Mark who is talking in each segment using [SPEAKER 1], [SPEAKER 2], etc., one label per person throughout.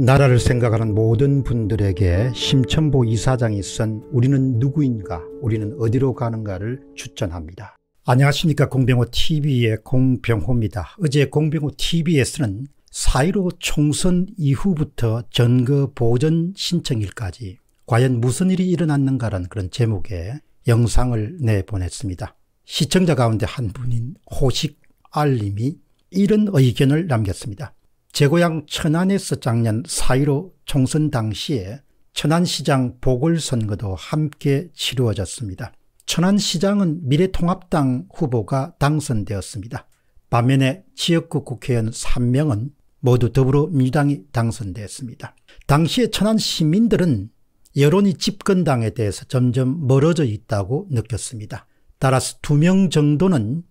[SPEAKER 1] 나라를 생각하는 모든 분들에게 심천보 이사장이 쓴 우리는 누구인가 우리는 어디로 가는가를 추천합니다. 안녕하십니까 공병호TV의 공병호입니다. 어제 공병호TV에서는 4.15 총선 이후부터 전거 보전 신청일까지 과연 무슨 일이 일어났는가라는 그런 제목의 영상을 내보냈습니다. 시청자 가운데 한 분인 호식 알림이 이런 의견을 남겼습니다. 제 고향 천안에서 작년 4.15 총선 당시에 천안시장 보궐선거도 함께 치루어졌습니다. 천안시장은 미래통합당 후보가 당선되었습니다. 반면에 지역구 국회의원 3명은 모두 더불어민주당이 당선됐습니다. 당시의 천안 시민들은 여론이 집권당에 대해서 점점 멀어져 있다고 느꼈습니다. 따라서 두명 정도는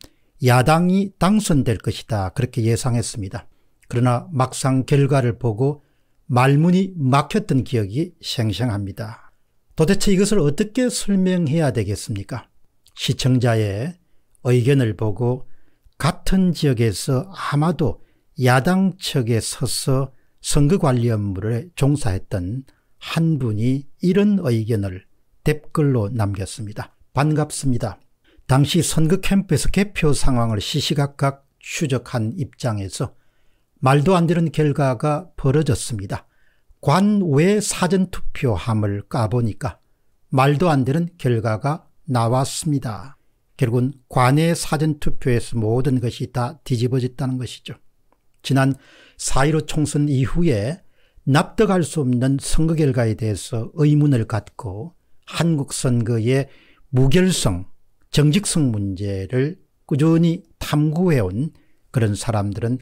[SPEAKER 1] 야당이 당선될 것이다 그렇게 예상했습니다. 그러나 막상 결과를 보고 말문이 막혔던 기억이 생생합니다. 도대체 이것을 어떻게 설명해야 되겠습니까? 시청자의 의견을 보고 같은 지역에서 아마도 야당 측에 서서 선거관리 업무를 종사했던 한 분이 이런 의견을 댓글로 남겼습니다. 반갑습니다. 당시 선거 캠프에서 개표 상황을 시시각각 추적한 입장에서 말도 안 되는 결과가 벌어졌습니다. 관외 사전투표함을 까보니까 말도 안 되는 결과가 나왔습니다. 결국은 관외 사전투표에서 모든 것이 다 뒤집어졌다는 것이죠. 지난 4.15 총선 이후에 납득할 수 없는 선거 결과에 대해서 의문을 갖고 한국 선거의 무결성, 정직성 문제를 꾸준히 탐구해온 그런 사람들은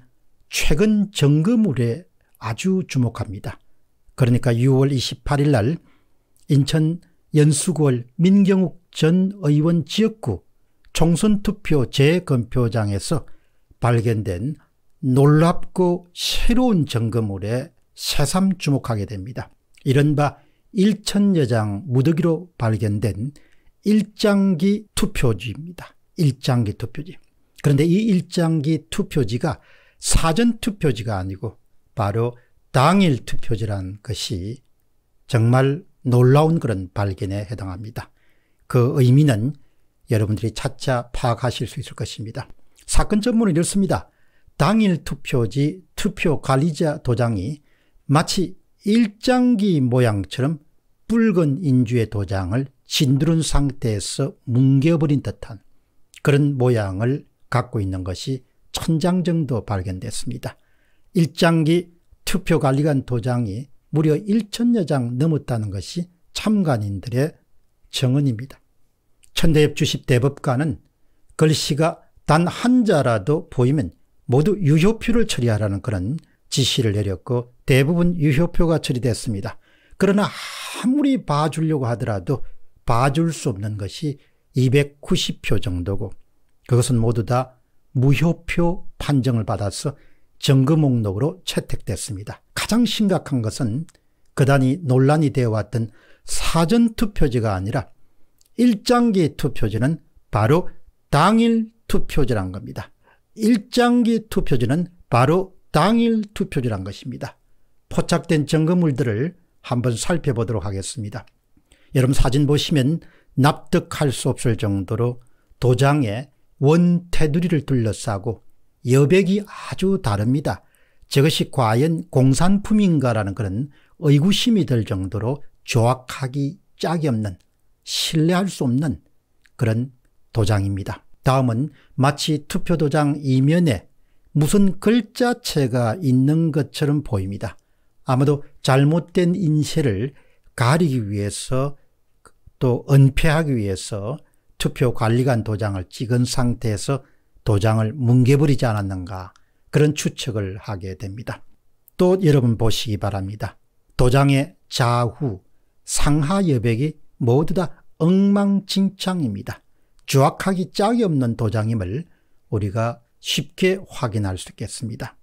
[SPEAKER 1] 최근 정금울에 아주 주목합니다. 그러니까 6월 28일 날 인천 연수구월 민경욱 전 의원 지역구 총선투표 재검표장에서 발견된 놀랍고 새로운 정금물에 새삼 주목하게 됩니다. 이른바 일천여장 무더기로 발견된 일장기 투표지입니다. 일장기 투표지. 그런데 이 일장기 투표지가 사전 투표지가 아니고 바로 당일 투표지란 것이 정말 놀라운 그런 발견에 해당합니다. 그 의미는 여러분들이 차차 파악하실 수 있을 것입니다. 사건 전문은 이렇습니다. 당일 투표지 투표 관리자 도장이 마치 일장기 모양처럼 붉은 인주의 도장을 진두른 상태에서 뭉개버린 듯한 그런 모양을 갖고 있는 것이 1장 정도 발견됐습니다. 1장기 투표관리관 도장이 무려 1천여 장 넘었다는 것이 참관인들의 정언입니다. 천대엽 주십 대법관은 글씨가 단 한자라도 보이면 모두 유효표를 처리하라는 그런 지시를 내렸고 대부분 유효표가 처리됐습니다. 그러나 아무리 봐주려고 하더라도 봐줄 수 없는 것이 290표 정도고 그것은 모두 다 무효표 판정을 받아서 점검 목록으로 채택됐습니다. 가장 심각한 것은 그단이 논란이 되어왔던 사전투표지가 아니라 일장기 투표지는 바로 당일 투표지란 겁니다. 일장기 투표지는 바로 당일 투표지란 것입니다. 포착된 점검물들을 한번 살펴보도록 하겠습니다. 여러분 사진 보시면 납득할 수 없을 정도로 도장에 원테두리를 둘러싸고 여백이 아주 다릅니다. 저것이 과연 공산품인가라는 그런 의구심이 들 정도로 조악하기 짝이 없는 신뢰할 수 없는 그런 도장입니다. 다음은 마치 투표 도장 이면에 무슨 글자체가 있는 것처럼 보입니다. 아마도 잘못된 인쇄를 가리기 위해서 또 은폐하기 위해서 투표 관리관 도장을 찍은 상태에서 도장을 뭉개버리지 않았는가 그런 추측을 하게 됩니다. 또 여러분 보시기 바랍니다. 도장의 좌후, 상하 여백이 모두 다 엉망진창입니다. 주악하기 짝이 없는 도장임을 우리가 쉽게 확인할 수 있겠습니다.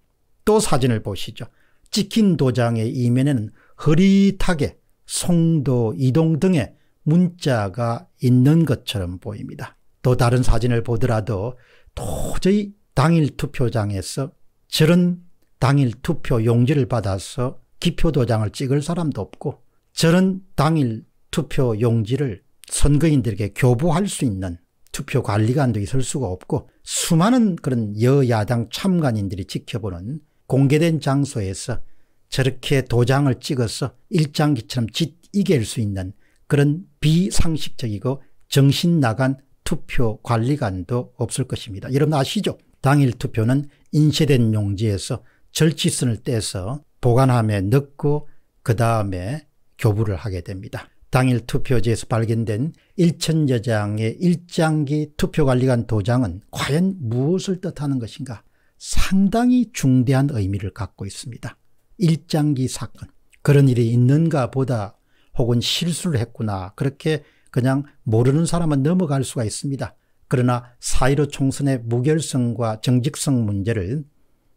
[SPEAKER 1] 또 사진을 보시죠. 찍힌 도장의 이면에는 흐릿하게 송도, 이동 등의 문자가 있는 것처럼 보입니다. 또 다른 사진을 보더라도 도저히 당일 투표장에서 저런 당일 투표 용지를 받아서 기표도장을 찍을 사람도 없고 저런 당일 투표 용지를 선거인들에게 교부할 수 있는 투표관리관도 있을 수가 없고 수많은 그런 여야당 참관인들이 지켜보는 공개된 장소에서 저렇게 도장을 찍어서 일장기처럼 짓이길 수 있는 그런 비상식적이고 정신 나간 투표 관리관도 없을 것입니다. 여러분 아시죠? 당일 투표는 인쇄된 용지에서 절취선을 떼서 보관함에 넣고 그 다음에 교부를 하게 됩니다. 당일 투표지에서 발견된 1천여 장의 일장기 투표관리관 도장은 과연 무엇을 뜻하는 것인가 상당히 중대한 의미를 갖고 있습니다. 일장기 사건 그런 일이 있는가 보다 혹은 실수를 했구나 그렇게 그냥 모르는 사람은 넘어갈 수가 있습니다. 그러나 사이로 총선의 무결성과 정직성 문제를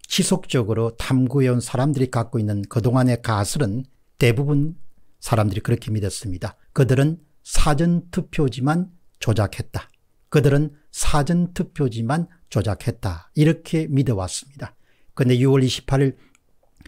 [SPEAKER 1] 지속적으로 탐구해온 사람들이 갖고 있는 그동안의 가설은 대부분 사람들이 그렇게 믿었습니다. 그들은 사전투표지만 조작했다. 그들은 사전투표지만 조작했다. 이렇게 믿어왔습니다. 그런데 6월 28일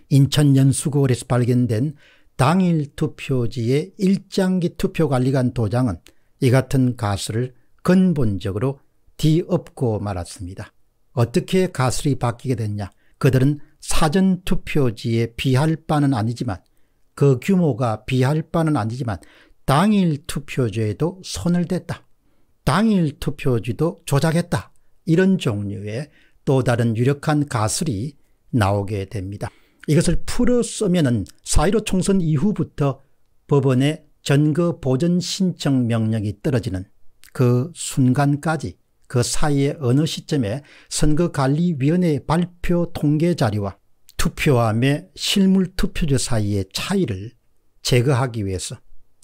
[SPEAKER 1] 인천 연수구에서 발견된 당일 투표지의 일장기 투표관리관 도장은 이 같은 가설을 근본적으로 뒤엎고 말았습니다. 어떻게 가설이 바뀌게 됐냐 그들은 사전 투표지에 비할 바는 아니지만 그 규모가 비할 바는 아니지만 당일 투표지에도 손을 댔다. 당일 투표지도 조작했다. 이런 종류의 또 다른 유력한 가설이 나오게 됩니다. 이것을 풀어 쓰면은 4.15 총선 이후부터 법원의 전거 보전 신청 명령이 떨어지는 그 순간까지 그사이에 어느 시점에 선거관리위원회 발표 통계 자료와 투표함의 실물 투표자 사이의 차이를 제거하기 위해서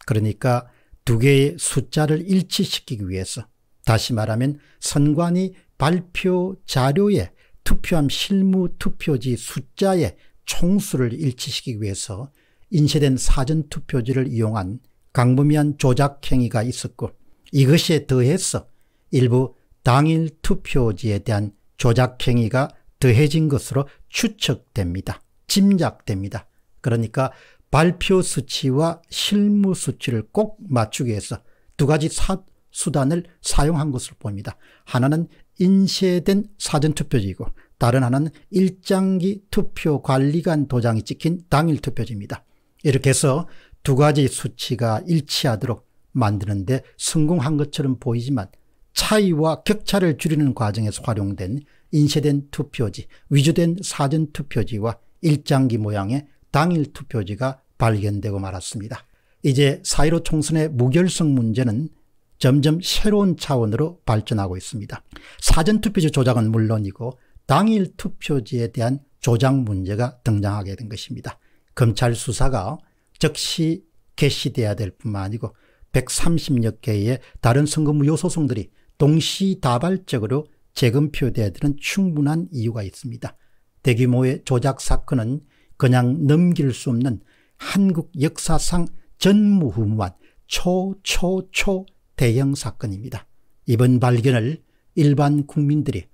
[SPEAKER 1] 그러니까 두 개의 숫자를 일치시키기 위해서 다시 말하면 선관위 발표 자료에 투표함 실무 투표지 숫자에 총수를 일치시키기 위해서 인쇄된 사전투표지를 이용한 강범위한 조작행위가 있었고 이것에 더해서 일부 당일 투표지에 대한 조작행위가 더해진 것으로 추측됩니다. 짐작됩니다. 그러니까 발표 수치와 실무 수치를 꼭 맞추기 위해서 두 가지 사, 수단을 사용한 것으로 보입니다. 하나는 인쇄된 사전투표지이고 다른 하나는 일장기 투표 관리관 도장이 찍힌 당일 투표지입니다. 이렇게 해서 두 가지 수치가 일치하도록 만드는데 성공한 것처럼 보이지만 차이와 격차를 줄이는 과정에서 활용된 인쇄된 투표지, 위조된 사전 투표지와 일장기 모양의 당일 투표지가 발견되고 말았습니다. 이제 사1 5 총선의 무결성 문제는 점점 새로운 차원으로 발전하고 있습니다. 사전투표지 조작은 물론이고 당일 투표지에 대한 조작 문제가 등장하게 된 것입니다. 검찰 수사가 즉시 개시돼야 될 뿐만 아니고 130여 개의 다른 선거무효 소송들이 동시다발적으로 재검표돼야 되는 충분한 이유가 있습니다. 대규모의 조작 사건은 그냥 넘길 수 없는 한국 역사상 전무후무한 초초초 대형 사건입니다. 이번 발견을 일반 국민들이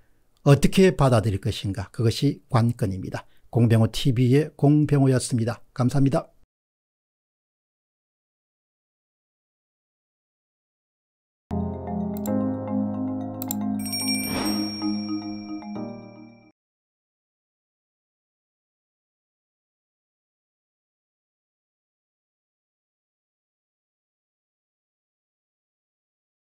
[SPEAKER 1] 어떻게 받아들일 것인가 그것이 관건입니다. 공병호 TV의 공병호였습니다. 감사합니다.